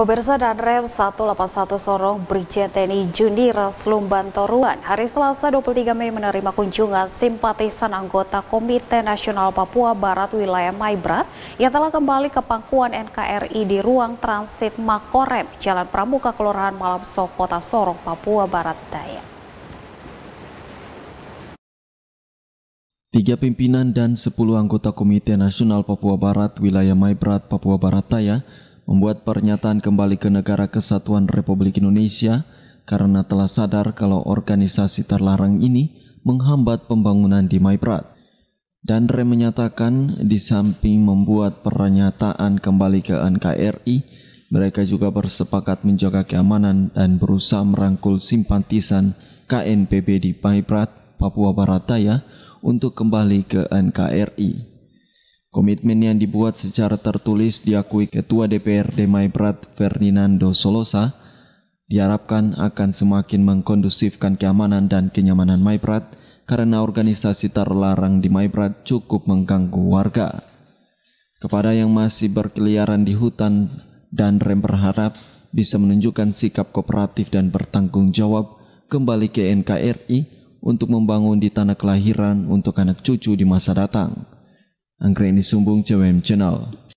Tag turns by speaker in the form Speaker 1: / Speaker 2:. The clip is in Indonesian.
Speaker 1: Pemirsa dan Rem 181 Sorong Brigjen TNI Juni Raslumban Toruan hari Selasa 23 Mei menerima kunjungan simpatisan anggota Komite Nasional Papua Barat Wilayah Maibrat yang telah kembali ke pangkuan NKRI di ruang transit Makorem, Jalan Pramuka, Kelurahan Malam Sokota Sorong, Papua Barat Daya.
Speaker 2: Tiga pimpinan dan 10 anggota Komite Nasional Papua Barat Wilayah Maibrat, Papua Barat Daya membuat pernyataan kembali ke negara kesatuan Republik Indonesia karena telah sadar kalau organisasi terlarang ini menghambat pembangunan di dan Rem menyatakan di samping membuat pernyataan kembali ke NKRI, mereka juga bersepakat menjaga keamanan dan berusaha merangkul simpatisan KNPB di Maiprat, Papua Barat Daya untuk kembali ke NKRI. Komitmen yang dibuat secara tertulis diakui Ketua DPRD Maibrat Ferdinando Solosa diharapkan akan semakin mengkondusifkan keamanan dan kenyamanan Maibrat karena organisasi terlarang di Maibrat cukup mengganggu warga. Kepada yang masih berkeliaran di hutan dan rem berharap bisa menunjukkan sikap kooperatif dan bertanggung jawab kembali ke NKRI untuk membangun di tanah kelahiran untuk anak cucu di masa datang. Anggreni Sumbung CWM Channel.